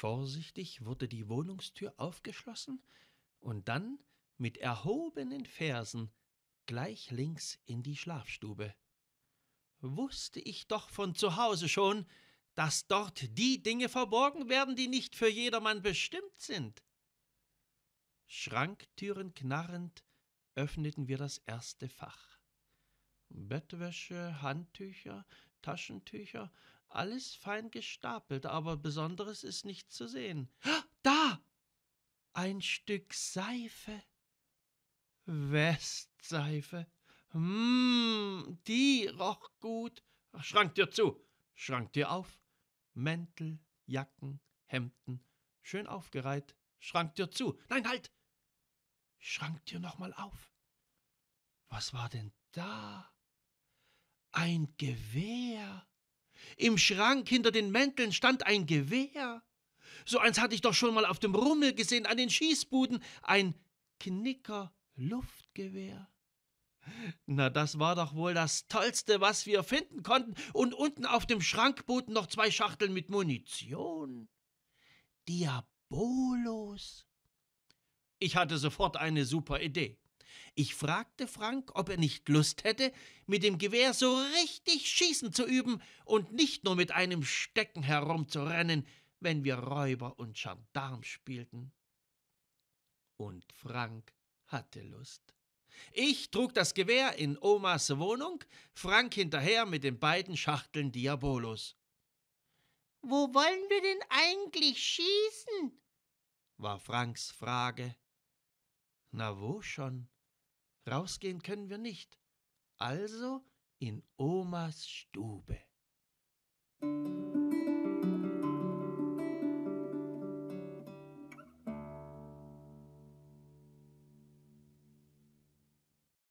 Vorsichtig wurde die Wohnungstür aufgeschlossen und dann mit erhobenen Fersen gleich links in die Schlafstube. Wusste ich doch von zu Hause schon, dass dort die Dinge verborgen werden, die nicht für jedermann bestimmt sind. Schranktüren knarrend öffneten wir das erste Fach. Bettwäsche, Handtücher, Taschentücher, alles fein gestapelt, aber Besonderes ist nicht zu sehen. Ah, da! Ein Stück Seife. Westseife. Hm, die roch gut. Schrank dir zu, schrank dir auf. Mäntel, Jacken, Hemden, schön aufgereiht. Schrank dir zu. Nein, halt! Schrank dir nochmal auf. Was war denn da? ein Gewehr. Im Schrank hinter den Mänteln stand ein Gewehr. So eins hatte ich doch schon mal auf dem Rummel gesehen, an den Schießbuden, ein Knicker Luftgewehr. Na, das war doch wohl das Tollste, was wir finden konnten, und unten auf dem Schrankboden noch zwei Schachteln mit Munition. Diabolos. Ich hatte sofort eine super Idee. Ich fragte Frank, ob er nicht Lust hätte, mit dem Gewehr so richtig Schießen zu üben und nicht nur mit einem Stecken herumzurennen, wenn wir Räuber und Gendarm spielten. Und Frank hatte Lust. Ich trug das Gewehr in Omas Wohnung, Frank hinterher mit den beiden Schachteln Diabolos. Wo wollen wir denn eigentlich schießen? war Franks Frage. Na wo schon? Rausgehen können wir nicht. Also in Omas Stube.